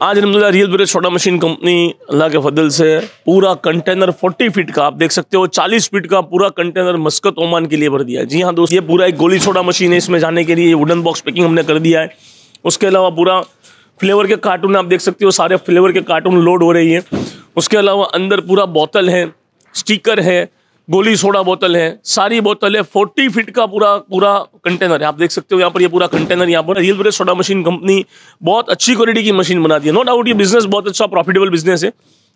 आज अलहमदिल्ला रियल ब्रेज छोटा मशीन कंपनी अल्लाह के फदल से पूरा कंटेनर 40 फीट का आप देख सकते हो 40 फीट का पूरा कंटेनर मस्कत ओमान के लिए भर दिया है जी हाँ दोस्तों ये पूरा एक गोली छोटा मशीन है इसमें जाने के लिए वुडन बॉक्स पैकिंग हमने कर दिया है उसके अलावा पूरा फ्लेवर के कार्टून आप देख सकते हो सारे फ्लेवर के कार्टून लोड हो रही है उसके अलावा अंदर पूरा बोतल है स्टीकर है गोली सोडा बोतल है सारी बोतल है फोर्टी फीट का पूरा पूरा कंटेनर है आप देख सकते हो यहाँ पर ये पूरा कंटेनर यहाँ पर रियल ब्रेस सोडा मशीन कंपनी बहुत अच्छी क्वालिटी की मशीन बना दी है नो डाउट ये बिजनेस बहुत अच्छा प्रॉफिटेबल बिजनेस है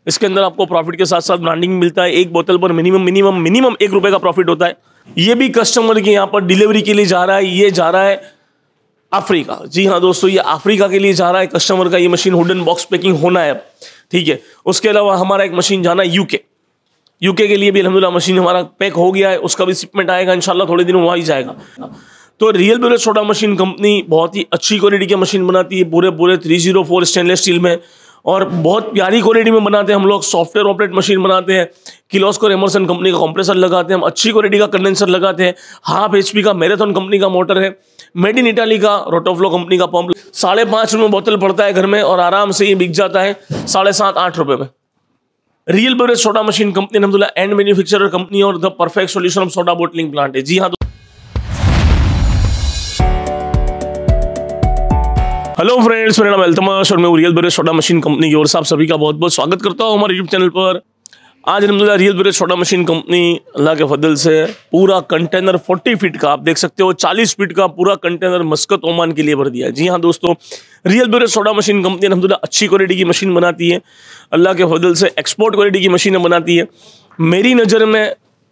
इसके अंदर आपको प्रॉफिट के साथ साथ ब्रांडिंग मिलता है एक बोतल पर मिनिमम मिनिमम मिनिमम एक रुपये का प्रॉफिट होता है ये भी कस्टमर के यहाँ पर डिलीवरी के लिए जा रहा है ये जा रहा है अफ्रीका जी हाँ दोस्तों ये अफ्रीका के लिए जा रहा है कस्टमर का ये मशीन हुडन बॉक्स पैकिंग होना है ठीक है उसके अलावा हमारा एक मशीन जाना है यूके यूके के लिए भी अलहमदिल्ला मशीन हमारा पैक हो गया है उसका भी शिपमेंट आएगा इनशाला थोड़े दिनों वहाँ ही जाएगा तो रियल ब्यूरेट सोडा मशीन कंपनी बहुत ही अच्छी क्वालिटी की मशीन बनाती है पूरे पूरे three zero four stainless steel में और बहुत प्यारी क्वालिटी में बनाते हैं हम लोग सॉफ्टवेयर ऑपरेट मशीन बनाते हैं किलोस एमरसन कंपनी का कंप्रेसर लगाते हैं हम अच्छी क्वालिटी का कंडेंसर लगाते हैं हाफ एच का मैराथन कंपनी का मोटर है मेड इन इटाली का रोटोफ्लो कंपनी का पंप साढ़े पाँच रुपये बोतल पड़ता है घर में और आराम से ये बिक जाता है साढ़े सात आठ रुपये में real beverage soda machine company अलहमदुल्ला एंड मैन्युफैक्चरर कंपनी और the perfect solution of soda bottling plant है जी हाँ हेलो फ्रेंड्स मेरा नाम अल्तमाश और मैं real beverage soda machine company की ओर से आप सभी का बहुत बहुत स्वागत करता हूँ हमारे यूट्यूब चैनल पर आज अलहमदिल्ला रियल ब्रेड सोडा मशीन कंपनी अल्लाह के फदल से पूरा कंटेनर 40 फीट का आप देख सकते हो 40 फीट का पूरा कंटेनर मस्कत ओमान के लिए भर दिया जी हाँ दोस्तों रियल ब्रेड सोडा मशीन कंपनी अलहमदिल्ला अच्छी क्वालिटी की मशीन बनाती है अल्लाह के फदल से एक्सपोर्ट क्वालिटी की मशीनें बनाती है मेरी नज़र में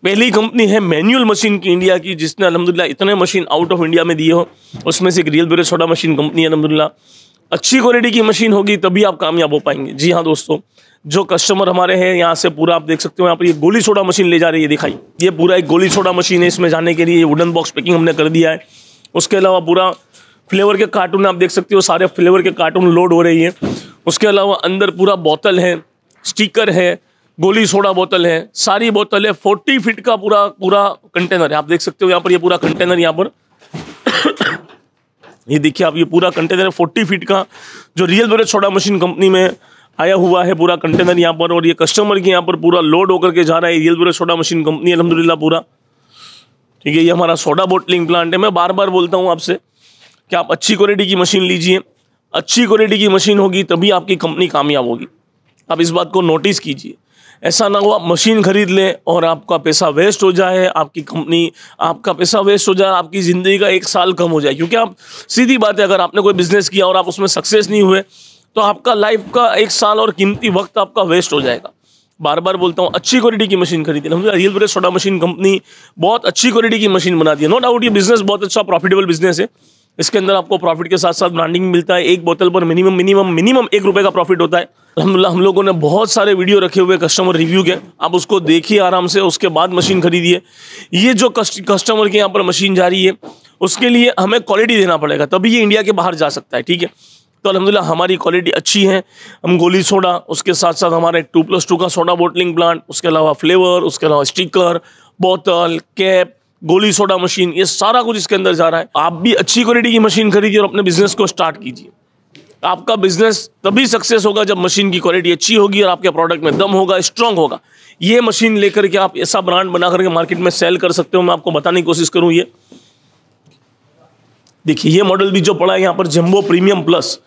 पहली कंपनी है मैनुअल मशीन की इंडिया की जिसने अलहमदिल्ला इतने मशीन आउट ऑफ इंडिया में दिए हो उसमें से एक रियल ब्रेड सोडा मशीन कंपनी है अलहमदिल्ला अच्छी क्वालिटी की मशीन होगी तभी आप कामयाब हो पाएंगे जी हाँ दोस्तों जो कस्टमर हमारे हैं यहाँ से पूरा आप देख सकते हो यहाँ पर ये गोली सोडा मशीन ले जा रही है दिखाई ये पूरा एक गोली सोडा मशीन है इसमें जाने के लिए ये वुडन बॉक्स पैकिंग हमने कर दिया है उसके अलावा पूरा फ्लेवर के कार्टून आप देख सकते हो सारे फ्लेवर के कार्टून लोड हो रही है उसके अलावा अंदर पूरा बोतल है स्टीकर है गोली सोडा बोतल है सारी बोतल है फोर्टी फिट का पूरा पूरा कंटेनर है आप देख सकते हो यहाँ पर ये पूरा कंटेनर यहाँ पर ये देखिए आप ये पूरा कंटेनर फोर्टी फीट का जो रियल बोरे सोडा मशीन कंपनी में आया हुआ है पूरा कंटेनर यहाँ पर और ये कस्टमर के यहाँ पर पूरा लोड होकर के जा रहा है रियल बोरे सोडा मशीन कंपनी अलहमदिल्ला पूरा ठीक है ये हमारा सोडा बोटलिंग प्लांट है मैं बार बार बोलता हूँ आपसे कि आप अच्छी क्वालिटी की मशीन लीजिए अच्छी क्वालिटी की मशीन होगी तभी आपकी कंपनी कामयाब होगी आप इस बात को नोटिस कीजिए ऐसा ना हो आप मशीन खरीद लें और आपका पैसा वेस्ट हो जाए आपकी कंपनी आपका पैसा वेस्ट हो जाए आपकी ज़िंदगी का एक साल कम हो जाए क्योंकि आप सीधी बात है अगर आपने कोई बिज़नेस किया और आप उसमें सक्सेस नहीं हुए तो आपका लाइफ का एक साल और कीमती वक्त आपका वेस्ट हो जाएगा बार बार बोलता हूँ अच्छी क्वालिटी की मशीन खरीदी हमने रियल ब्रेस सोडा मशीन कंपनी बहुत अच्छी क्वालिटी की मशीन बनाती है नो डाउट ये बिज़नेस बहुत अच्छा प्रॉफिटेबल बिज़नेस है इसके अंदर आपको प्रॉफिट के साथ साथ ब्रांडिंग मिलता है एक बोतल पर मिनिमम मिनिमम मिनिमम एक रुपए का प्रॉफिट होता है अलहमदिल्ला हम लोगों ने बहुत सारे वीडियो रखे हुए कस्टमर रिव्यू के आप उसको देखिए आराम से उसके बाद मशीन खरीदिए ये जो कस्टमर के यहाँ पर मशीन जा रही है उसके लिए हमें क्वालिटी देना पड़ेगा तभी ये इंडिया के बाहर जा सकता है ठीक है तो अलहमदिल्ला हमारी क्वालिटी अच्छी है हम गोली सोडा उसके साथ साथ हमारे टू प्लस टू का सोडा बोटलिंग प्लांट उसके अलावा फ्लेवर उसके अलावा स्टिकर बोतल कैप गोली सोडा मशीन ये सारा कुछ इसके अंदर जा रहा है आप भी अच्छी क्वालिटी की मशीन खरीदिए और अपने बिजनेस को स्टार्ट कीजिए आपका बिजनेस तभी सक्सेस होगा जब मशीन की क्वालिटी अच्छी होगी और आपके प्रोडक्ट में दम होगा स्ट्रांग होगा ये मशीन लेकर के आप ऐसा ब्रांड बना करके मार्केट में सेल कर सकते हो मैं आपको बताने की कोशिश करूँ ये देखिए ये मॉडल भी जो पड़ा है यहाँ पर जम्बो प्रीमियम प्लस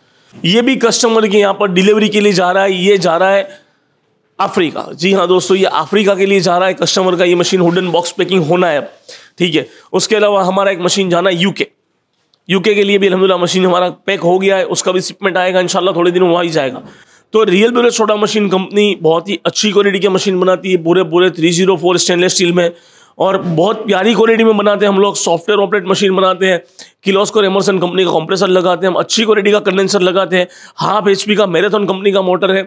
ये भी कस्टमर के यहाँ पर डिलीवरी के लिए जा रहा है ये जा रहा है अफ्रीका जी हाँ दोस्तों ये अफ्रीका के लिए जा रहा है कस्टमर का ये मशीन हुडन बॉक्स पैकिंग होना है ठीक है उसके अलावा हमारा एक मशीन जाना है यूके यूके के लिए भी अलहमदिल्ला मशीन हमारा पैक हो गया है उसका भी शिपमेंट आएगा इनशाला थोड़े दिन वहाँ ही जाएगा तो रियल बिल्ड छोटा मशीन कंपनी बहुत ही अच्छी क्वालिटी की मशीन बनाती है पूरे पूरे three zero four stainless steel में और बहुत प्यारी क्वालिटी में बनाते हैं हम लोग सॉफ्टवेयर ऑपरेट मशीन बनाते हैं को एमरसन कंपनी का कंप्रेसर लगाते हैं हम अच्छी क्वालिटी का कंडेंसर लगाते हैं हाफ एच का मैराथन कंपनी का मोटर है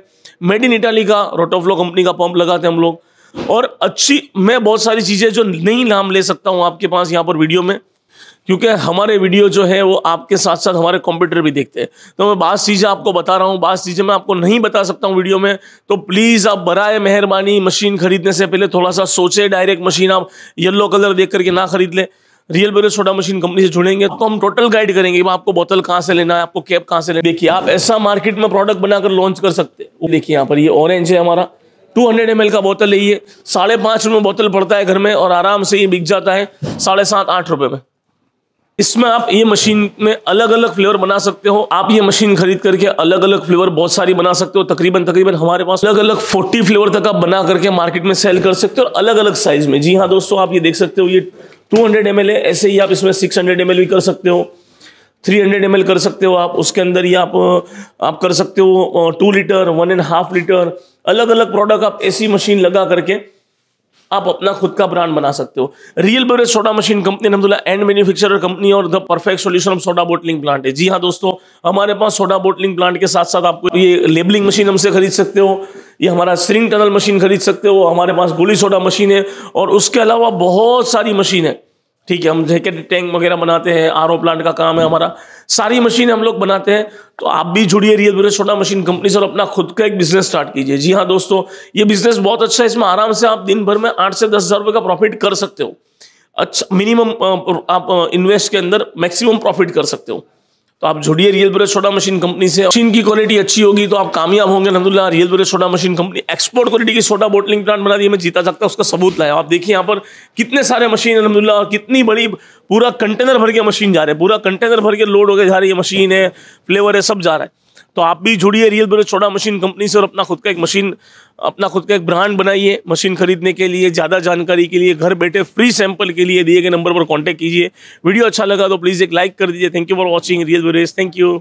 मेड इन इटाली का रोटोफ्लो कंपनी का पंप लगाते हैं हम लोग और अच्छी मैं बहुत सारी चीज़ें जो नहीं नाम ले सकता हूँ आपके पास यहाँ पर वीडियो में क्योंकि हमारे वीडियो जो है वो आपके साथ साथ हमारे कंप्यूटर भी देखते हैं तो मैं बात चीज़ें आपको बता रहा हूँ बात चीज़ें मैं आपको नहीं बता सकता हूँ वीडियो में तो प्लीज़ आप बरए मेहरबानी मशीन खरीदने से पहले थोड़ा सा सोचे डायरेक्ट मशीन आप येलो कलर देख करके ना खरीद लें रियल बेरो सोडा मशीन कंपनी से जुड़ेंगे तो हम टोटल गाइड करेंगे आपको बोतल कहाँ से लेना है आपको कैप कहाँ से लेना देखिए आप ऐसा मार्केट में प्रोडक्ट बनाकर लॉन्च कर सकते हैं देखिए यहाँ पर ये ऑरेंज है हमारा 200 हंड्रेड का बोतल है ये साढ़े पाँच रुपये में बोतल पड़ता है घर में और आराम से ये बिक जाता है साढ़े सात आठ रुपये में इसमें आप ये मशीन में अलग अलग फ्लेवर बना सकते हो आप ये मशीन खरीद करके अलग अलग फ्लेवर बहुत सारी बना सकते हो तकरीबन तकरीबन हमारे पास अलग अलग 40 फ्लेवर तक आप बना करके मार्केट में सेल कर सकते हो और अलग अलग साइज में जी हाँ दोस्तों आप ये देख सकते हो ये टू हंड्रेड एम ऐसे ही आप इसमें सिक्स हंड्रेड भी कर सकते हो थ्री हंड्रेड एम कर सकते हो आप उसके अंदर ही आप आप कर सकते हो two litre one and half litre अलग अलग प्रोडक्ट आप ऐसी मशीन लगा करके आप अपना खुद का ब्रांड बना सकते हो real beverage soda machine company and manufacturer company और the perfect solution of soda bottling plant है जी हाँ दोस्तों हमारे पास सोडा बोटलिंग प्लांट के साथ साथ आपको ये लेबलिंग मशीन हमसे खरीद सकते हो ये हमारा स्ट्रिंग टनल मशीन खरीद सकते हो हमारे पास गोली सोडा मशीन है और उसके अलावा बहुत सारी मशीन है ठीक है हम जैकेट टैंक वगैरह बनाते हैं आर प्लांट का काम है हमारा सारी मशीन हम लोग बनाते हैं तो आप भी जुड़िए रियल ब्रेस छोटा मशीन कंपनी से और अपना खुद का एक बिजनेस स्टार्ट कीजिए जी हाँ दोस्तों ये बिजनेस बहुत अच्छा है इसमें आराम से आप दिन भर में आठ से दस हज़ार रुपये का प्रॉफिट कर सकते हो अच्छा मिनिमम आप इन्वेस्ट के अंदर मैक्सिमम प्रॉफिट कर सकते हो तो आप जुड़िए रियल ब्रेड सोडा मशीन कंपनी से मशीन की क्वालिटी अच्छी होगी तो आप कामयाब होंगे अलहमदुल्ला रियल ब्रेड soda machine company export quality की सोडा बोटलिंग प्लांट बना दिए मैं जीता सकता उसका सबूत लाया आप देखिए यहाँ पर कितने सारे मशीन अलहमदुल्ला और कितनी बड़ी पूरा कंटेनर भर के मशीन जा रहे हैं पूरा कंटेनर भर के लोड होकर जा रही है मशीन है फ्लेवर है सब जा रहा है तो आप भी जुड़िए रियल ब्रो छोटा मशीन कंपनी से और अपना खुद का एक मशीन अपना खुद का एक ब्रांड बनाइए मशीन खरीदने के लिए ज़्यादा जानकारी के लिए घर बैठे फ्री सैंपल के लिए दिए गए नंबर पर कॉन्टैक्ट कीजिए वीडियो अच्छा लगा तो प्लीज़ एक लाइक कर दीजिए thank you for watching real ब्रोज थैंक यू